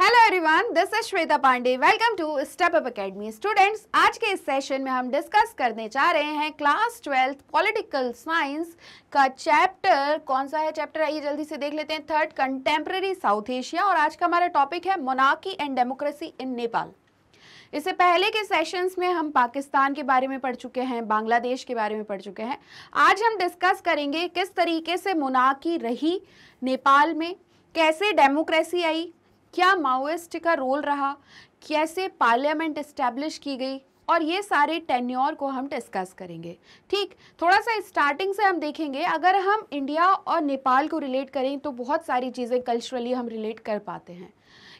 hello everyone this is Shweta Pandey welcome to Step Up Academy students आज के इस session में हम डिस्कस करने जा रहे हैं क्लास ट्वेल्थ पॉलिटिकल साइंस का चैप्टर कौन सा है चैप्टर आइए जल्दी से देख लेते हैं थर्ड कंटेम्प्रेरी साउथ एशिया और आज का हमारा टॉपिक है मोनाकी एंड डेमोक्रेसी इन नेपाल इससे पहले के सेशंस में हम पाकिस्तान के बारे में पढ़ चुके हैं बांग्लादेश के बारे में पढ़ चुके हैं आज हम डिस्कस करेंगे किस तरीके से मोनाकी रही नेपाल में कैसे डेमोक्रेसी आई क्या माओइस्ट का रोल रहा कैसे पार्लियामेंट इस्टेब्लिश की गई और ये सारे टेन्योर को हम डिस्कस करेंगे ठीक थोड़ा सा स्टार्टिंग से हम देखेंगे अगर हम इंडिया और नेपाल को रिलेट करें तो बहुत सारी चीज़ें कल्चरली हम रिलेट कर पाते हैं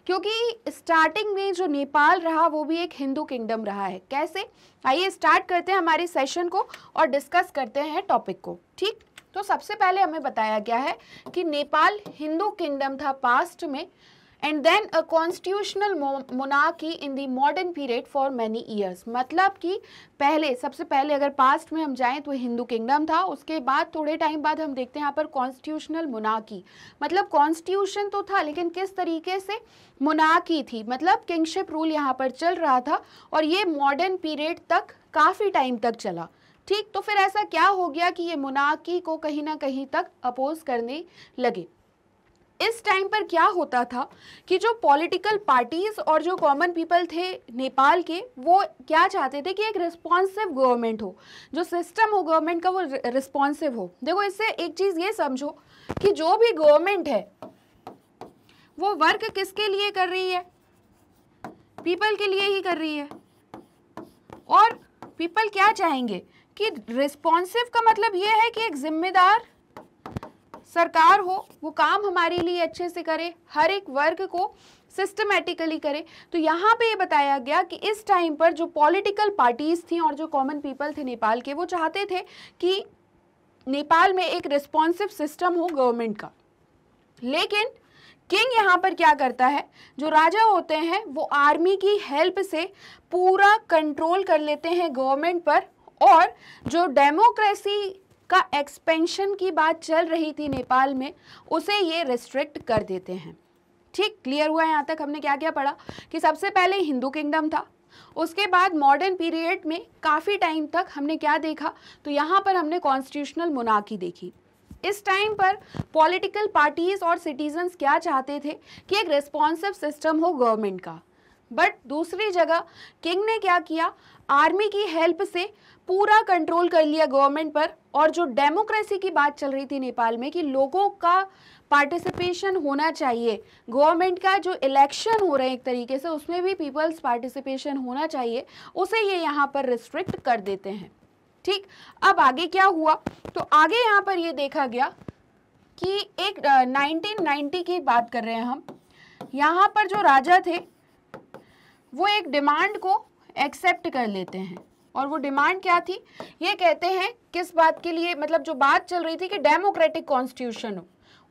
क्योंकि स्टार्टिंग में जो नेपाल रहा वो भी एक हिंदू किंगडम रहा है कैसे आइए स्टार्ट करते हैं हमारे सेशन को और डिस्कस करते हैं टॉपिक को ठीक तो सबसे पहले हमें बताया गया है कि नेपाल हिंदू किंगडम था पास्ट में and then a constitutional monarchy in the modern period for many years मतलब कि पहले सबसे पहले अगर पास्ट में हम जाएं तो हिंदू किंगडम था उसके बाद थोड़े टाइम बाद हम देखते हैं यहाँ पर कॉन्स्टिट्यूशनल मोनार्की मतलब कॉन्स्टिट्यूशन तो था लेकिन किस तरीके से मोनार्की थी मतलब किंगशिप रूल यहाँ पर चल रहा था और ये मॉडर्न पीरियड तक काफ़ी टाइम तक चला ठीक तो फिर ऐसा क्या हो गया कि ये मोनार्की को कहीं ना कहीं तक अपोज करने लगे इस टाइम पर क्या होता था कि जो पॉलिटिकल पार्टीज़ और जो कॉमन पीपल थे नेपाल के वो क्या चाहते थे कि एक रिस्पॉन्सिव गवर्नमेंट हो जो सिस्टम हो गवर्नमेंट का वो रिस्पॉन्सिव हो देखो इससे एक चीज़ ये समझो कि जो भी गवर्नमेंट है वो वर्क किसके लिए कर रही है पीपल के लिए ही कर रही है और पीपल क्या चाहेंगे कि रिस्पॉन्सिव का मतलब ये है कि एक जिम्मेदार सरकार हो वो काम हमारे लिए अच्छे से करे हर एक वर्ग को सिस्टमेटिकली करे तो यहाँ पे ये बताया गया कि इस टाइम पर जो पॉलिटिकल पार्टीज थी और जो कॉमन पीपल थे नेपाल के वो चाहते थे कि नेपाल में एक रिस्पॉन्सिव सिस्टम हो गवर्नमेंट का लेकिन किंग यहाँ पर क्या करता है जो राजा होते हैं वो आर्मी की हेल्प से पूरा कंट्रोल कर लेते हैं गवर्नमेंट पर और जो डेमोक्रेसी का एक्सपेंशन की बात चल रही थी नेपाल में उसे ये रिस्ट्रिक्ट कर देते हैं ठीक क्लियर हुआ यहाँ तक हमने क्या क्या पढ़ा कि सबसे पहले हिंदू किंगडम था उसके बाद मॉडर्न पीरियड में काफ़ी टाइम तक हमने क्या देखा तो यहाँ पर हमने कॉन्स्टिट्यूशनल मुनाकी देखी इस टाइम पर पॉलिटिकल पार्टीज और सिटीजन्स क्या चाहते थे कि एक रिस्पॉन्सिव सिस्टम हो गवर्नमेंट का बट दूसरी जगह किंग ने क्या किया आर्मी की हेल्प से पूरा कंट्रोल कर लिया गवर्नमेंट पर और जो डेमोक्रेसी की बात चल रही थी नेपाल में कि लोगों का पार्टिसिपेशन होना चाहिए गवर्नमेंट का जो इलेक्शन हो रहे हैं एक तरीके से उसमें भी पीपल्स पार्टिसिपेशन होना चाहिए उसे ये यहाँ पर रिस्ट्रिक्ट कर देते हैं ठीक अब आगे क्या हुआ तो आगे यहाँ पर ये देखा गया कि एक नाइनटीन की बात कर रहे हैं हम यहाँ पर जो राजा थे वो एक डिमांड को एक्सेप्ट कर लेते हैं और वो डिमांड क्या थी ये कहते हैं किस बात के लिए मतलब जो बात चल रही थी कि डेमोक्रेटिक कॉन्स्टिट्यूशन हो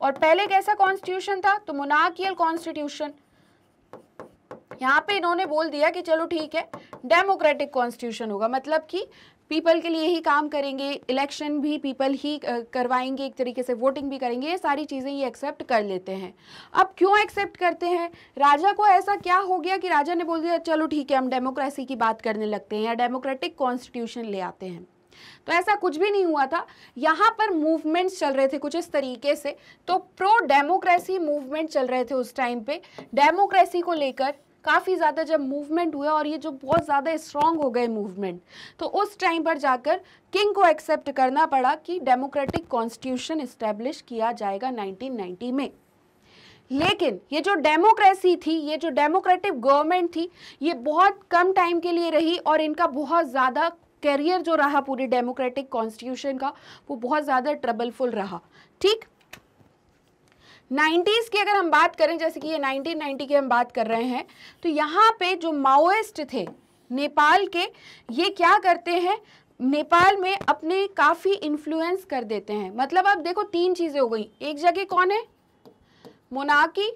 और पहले कैसा कॉन्स्टिट्यूशन था तो मुनाकियल कॉन्स्टिट्यूशन यहाँ पे इन्होंने बोल दिया कि चलो ठीक है डेमोक्रेटिक कॉन्स्टिट्यूशन होगा मतलब कि पीपल के लिए ही काम करेंगे इलेक्शन भी पीपल ही करवाएंगे एक तरीके से वोटिंग भी करेंगे ये सारी चीज़ें ये एक्सेप्ट कर लेते हैं अब क्यों एक्सेप्ट करते हैं राजा को ऐसा क्या हो गया कि राजा ने बोल दिया चलो ठीक है हम डेमोक्रेसी की बात करने लगते हैं या डेमोक्रेटिक कॉन्स्टिट्यूशन ले आते हैं तो ऐसा कुछ भी नहीं हुआ था यहाँ पर मूवमेंट्स चल रहे थे कुछ इस तरीके से तो प्रो डेमोक्रेसी मूवमेंट चल रहे थे उस टाइम पे डेमोक्रेसी को लेकर काफ़ी ज़्यादा जब मूवमेंट हुआ और ये जो बहुत ज़्यादा स्ट्रांग हो गए मूवमेंट तो उस टाइम पर जाकर किंग को एक्सेप्ट करना पड़ा कि डेमोक्रेटिक कॉन्स्टिट्यूशन इस्टेब्लिश किया जाएगा 1990 में लेकिन ये जो डेमोक्रेसी थी ये जो डेमोक्रेटिक गवर्नमेंट थी ये बहुत कम टाइम के लिए रही और इनका बहुत ज़्यादा करियर जो रहा पूरे डेमोक्रेटिक कॉन्स्टिट्यूशन का वो बहुत ज़्यादा ट्रबलफुल रहा ठीक 90s की अगर हम बात करें जैसे कि ये 1990 की हम बात कर रहे हैं तो यहाँ पे जो माओइस्ट थे नेपाल के ये क्या करते हैं नेपाल में अपने काफ़ी इन्फ्लुएंस कर देते हैं मतलब अब देखो तीन चीज़ें हो गई एक जगह कौन है मोनाकी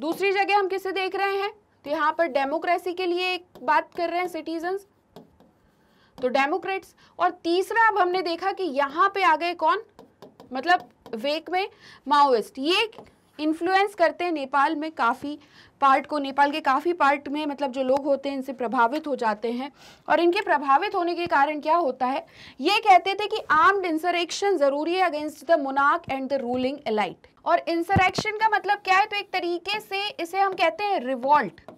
दूसरी जगह हम किसे देख रहे हैं तो यहाँ पर डेमोक्रेसी के लिए एक बात कर रहे हैं सिटीजन तो डेमोक्रेट्स और तीसरा अब हमने देखा कि यहाँ पे आ गए कौन मतलब वेक में माओइस्ट ये इन्फ्लुएंस करते हैं नेपाल में काफ़ी पार्ट को नेपाल के काफ़ी पार्ट में मतलब जो लोग होते हैं इनसे प्रभावित हो जाते हैं और इनके प्रभावित होने के कारण क्या होता है ये कहते थे कि आर्म्ड इंसरेक्शन ज़रूरी है अगेंस्ट द मुनाक एंड द रूलिंग एलाइट और इंसरेक्शन का मतलब क्या है तो एक तरीके से इसे हम कहते हैं रिवॉल्ट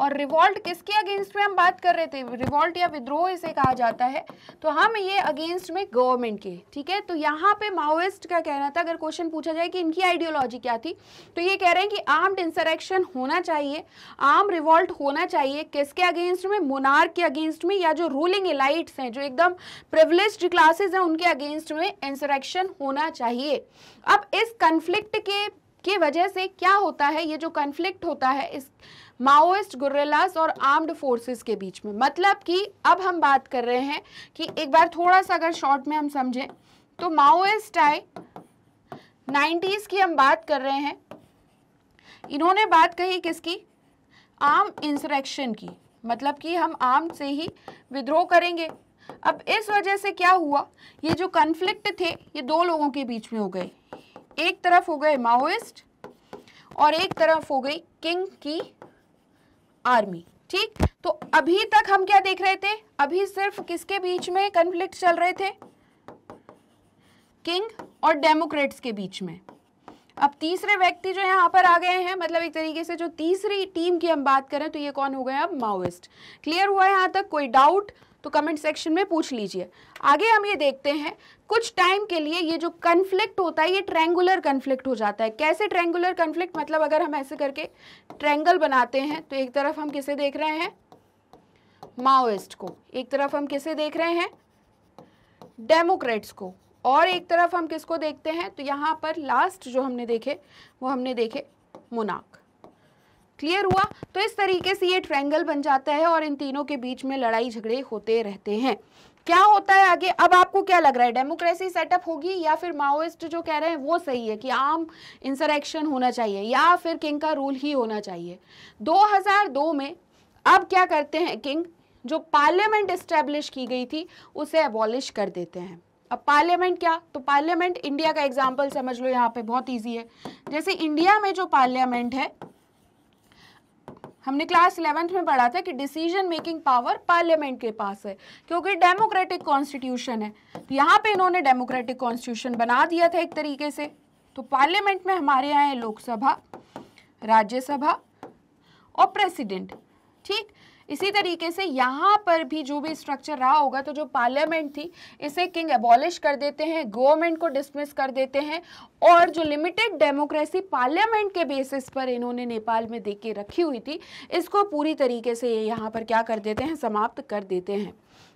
और रिवॉल्ट किसके अगेंस्ट में हम बात कर रहे थे रिवॉल्ट या विद्रोह इसे कहा जाता है तो हम ये अगेंस्ट में गवर्नमेंट के ठीक है तो यहाँ पे माओइस्ट का कहना था अगर क्वेश्चन पूछा जाए कि इनकी आइडियोलॉजी क्या थी तो ये कह रहे हैं कि आर्म्ड इंसरेक्शन होना चाहिए आर्म रिवॉल्ट होना चाहिए किसके अगेंस्ट में मोनार्क के अगेंस्ट में या जो रूलिंग इलाइट्स हैं जो एकदम प्रिवलेज क्लासेज हैं उनके अगेंस्ट में इंसरेक्शन होना चाहिए अब इस कन्फ्लिक्ट के वजह से क्या होता है ये जो कन्फ्लिक्ट होता है इस माओइस्ट गुर्रेलास और आर्म्ड फोर्सेस के बीच में मतलब कि अब हम बात कर रहे हैं कि एक बार थोड़ा सा अगर शॉर्ट में हम समझें तो माओइस्ट आए नाइन्टीज़ की हम बात कर रहे हैं इन्होंने बात कही किसकी आर्म इंसरेक्शन की मतलब कि हम आर्म से ही विद्रोह करेंगे अब इस वजह से क्या हुआ ये जो कन्फ्लिक्ट थे ये दो लोगों के बीच में हो गए एक तरफ हो गए माओइस्ट और एक तरफ हो गई किंग की आर्मी ठीक तो अभी तक हम क्या देख रहे थे अभी सिर्फ किसके बीच में कन्फ्लिक्ट चल रहे थे किंग और डेमोक्रेट्स के बीच में अब तीसरे व्यक्ति जो यहाँ पर आ गए हैं मतलब एक तरीके से जो तीसरी टीम की हम बात करें तो ये कौन हो गए अब माओइस्ट क्लियर हुआ है यहाँ तक कोई डाउट तो कमेंट सेक्शन में पूछ लीजिए आगे हम ये देखते हैं कुछ टाइम के लिए ये जो कन्फ्लिक्ट होता है ये ट्रेंगुलर कन्फ्लिक्ट हो जाता है कैसे ट्रेंगुलर कन्फ्लिक्ट मतलब अगर हम ऐसे करके ट्रेंगल बनाते हैं तो एक तरफ हम किसे देख रहे हैं माओइस्ट को एक तरफ हम किसे देख रहे हैं डेमोक्रेट्स को और एक तरफ हम किसको देखते हैं तो यहाँ पर लास्ट जो हमने देखे वो हमने देखे मुनाक क्लियर हुआ तो इस तरीके से ये ट्रायंगल बन जाता है और इन तीनों के बीच में लड़ाई झगड़े होते रहते हैं क्या होता है आगे अब आपको क्या लग रहा है डेमोक्रेसी सेटअप होगी या फिर माओइस्ट जो कह रहे हैं वो सही है कि आम इंसरेक्शन होना चाहिए या फिर किंग का रूल ही होना चाहिए 2002 में अब क्या करते हैं किंग जो पार्लियामेंट इस्टेब्लिश की गई थी उसे एबॉलिश कर देते हैं अब पार्लियामेंट क्या तो पार्लियामेंट इंडिया का एग्जाम्पल समझ लो यहाँ पे बहुत ईजी है जैसे इंडिया में जो पार्लियामेंट है हमने क्लास इलेवेंथ में पढ़ा था कि डिसीजन मेकिंग पावर पार्लियामेंट के पास है क्योंकि डेमोक्रेटिक कॉन्स्टिट्यूशन है तो यहाँ पे इन्होंने डेमोक्रेटिक कॉन्स्टिट्यूशन बना दिया था एक तरीके से तो पार्लियामेंट में हमारे यहाँ है लोकसभा राज्यसभा और प्रेसिडेंट ठीक इसी तरीके से यहाँ पर भी जो भी स्ट्रक्चर रहा होगा तो जो पार्लियामेंट थी इसे किंग एबॉलिश कर देते हैं गवर्नमेंट को डिसमिस कर देते हैं और जो लिमिटेड डेमोक्रेसी पार्लियामेंट के बेसिस पर इन्होंने नेपाल में दे के रखी हुई थी इसको पूरी तरीके से ये यहाँ पर क्या कर देते हैं समाप्त कर देते हैं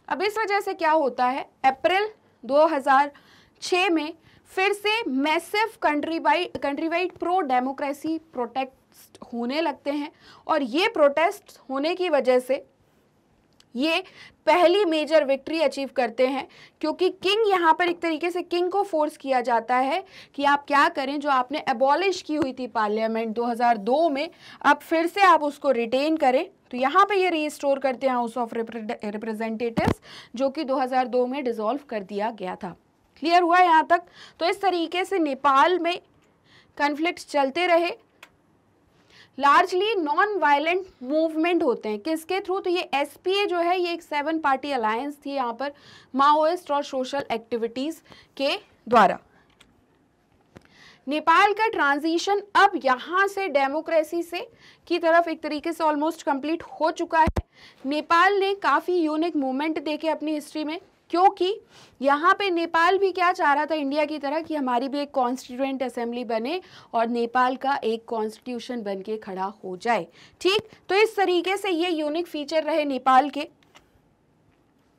अब इस वजह से क्या होता है अप्रैल दो में फिर से massive country wide country wide pro democracy protest होने लगते हैं और ये प्रोटेस्ट होने की वजह से ये पहली मेजर विक्ट्री अचीव करते हैं क्योंकि किंग यहाँ पर एक तरीके से किंग को फोर्स किया जाता है कि आप क्या करें जो आपने एबॉलिश की हुई थी पार्लियामेंट 2002 में अब फिर से आप उसको रिटेन करें तो यहाँ पे ये रीस्टोर करते हैं हाउस ऑफ रिप्रेजेंटेटिव्स जो कि 2002 में डिसॉल्व कर दिया गया था क्लियर हुआ यहाँ तक तो इस तरीके से नेपाल में कन्फ्लिक्ट चलते रहे लार्जली नॉन वायलेंट मूवमेंट होते हैं किसके थ्रू तो ये एस जो है ये एक सेवन पार्टी अलायंस थी यहाँ पर माओइस्ट और सोशल एक्टिविटीज़ के द्वारा नेपाल का ट्रांजिशन अब यहाँ से डेमोक्रेसी से की तरफ एक तरीके से ऑलमोस्ट कंप्लीट हो चुका है नेपाल ने काफ़ी यूनिक मूवमेंट देखे अपनी हिस्ट्री में क्योंकि यहाँ पे नेपाल भी क्या चाह रहा था इंडिया की तरह कि हमारी भी एक कॉन्स्टिट्यूंट असेंबली बने और नेपाल का एक कॉन्स्टिट्यूशन बन के खड़ा हो जाए ठीक तो इस तरीके से ये यूनिक फीचर रहे नेपाल के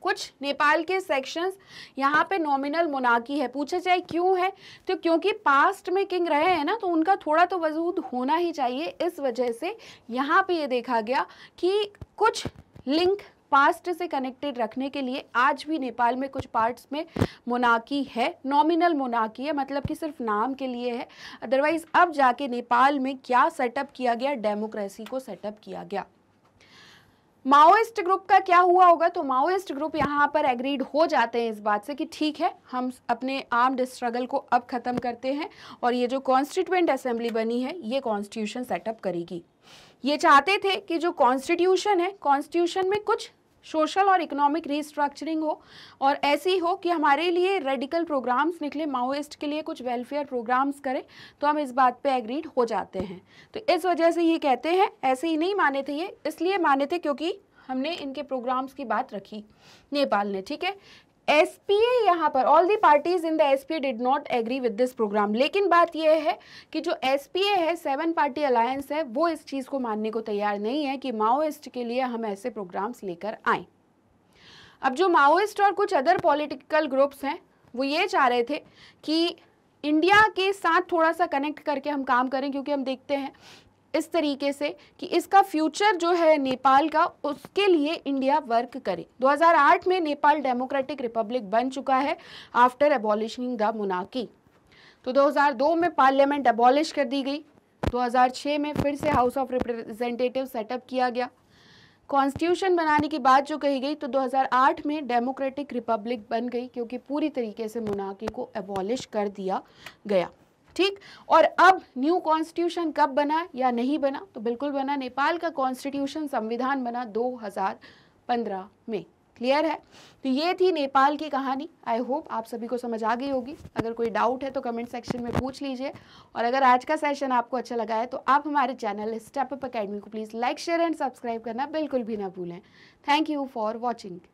कुछ नेपाल के सेक्शंस यहाँ पे नॉमिनल मुनाकी है पूछा जाए क्यों है तो क्योंकि पास्ट में किंग रहे हैं ना तो उनका थोड़ा तो वजूद होना ही चाहिए इस वजह से यहाँ पे ये यह देखा गया कि कुछ लिंक पास्ट से कनेक्टेड रखने के लिए आज भी नेपाल में कुछ पार्ट्स में मोनाकी है नॉमिनल मोनाकी है मतलब कि सिर्फ नाम के लिए है अदरवाइज़ अब जाके नेपाल में क्या सेटअप किया गया डेमोक्रेसी को सेटअप किया गया माओइस्ट ग्रुप का क्या हुआ होगा तो माओइस्ट ग्रुप यहाँ पर एग्रीड हो जाते हैं इस बात से कि ठीक है हम अपने आर्म्ड स्ट्रगल को अब ख़त्म करते हैं और ये जो कॉन्स्टिट्यूंट असेंबली बनी है ये कॉन्स्टिट्यूशन सेटअप करेगी ये चाहते थे कि जो कॉन्स्टिट्यूशन है कॉन्स्टिट्यूशन में कुछ सोशल और इकोनॉमिक रिस्ट्रक्चरिंग हो और ऐसी हो कि हमारे लिए रेडिकल प्रोग्राम्स निकले माओइस्ट के लिए कुछ वेलफेयर प्रोग्राम्स करें तो हम इस बात पे एग्रीड हो जाते हैं तो इस वजह से ये कहते हैं ऐसे ही नहीं माने थे ये इसलिए माने थे क्योंकि हमने इनके प्रोग्राम्स की बात रखी नेपाल ने ठीक है एस पी ए यहाँ पर all the parties in the S P A did not agree with this programme लेकिन बात यह है कि जो एस पी ए है सेवन पार्टी अलायंस है वो इस चीज़ को मानने को तैयार नहीं है कि माओइस्ट के लिए हम ऐसे प्रोग्राम्स लेकर आए अब जो माओइस्ट और कुछ अदर पॉलिटिकल ग्रुप्स हैं वो ये चाह रहे थे कि इंडिया के साथ थोड़ा सा कनेक्ट करके हम काम करें क्योंकि हम देखते हैं इस तरीके से कि इसका फ्यूचर जो है नेपाल का उसके लिए इंडिया वर्क करे 2008 में नेपाल डेमोक्रेटिक रिपब्लिक बन चुका है आफ्टर एबॉलिशिंग द मुनाकी तो 2002 में पार्लियामेंट एबॉलिश कर दी गई 2006 में फिर से हाउस ऑफ रिप्रेजेंटेटिव सेटअप किया गया कॉन्स्टिट्यूशन बनाने की बात जो कही गई तो 2008 में डेमोक्रेटिक रिपब्लिक बन गई क्योंकि पूरी तरीके से मुनाकी को एबॉलिश कर दिया गया ठीक और अब न्यू कॉन्स्टिट्यूशन कब बना या नहीं बना तो बिल्कुल बना नेपाल का कॉन्स्टिट्यूशन संविधान बना 2015 में क्लियर है तो ये थी नेपाल की कहानी आई होप आप सभी को समझ आ गई होगी अगर कोई डाउट है तो कमेंट सेक्शन में पूछ लीजिए और अगर आज का सेशन आपको अच्छा लगा है तो आप हमारे चैनल स्टेपअप अकेडमी को please like share and subscribe करना बिल्कुल भी ना भूलें थैंक यू फॉर वॉचिंग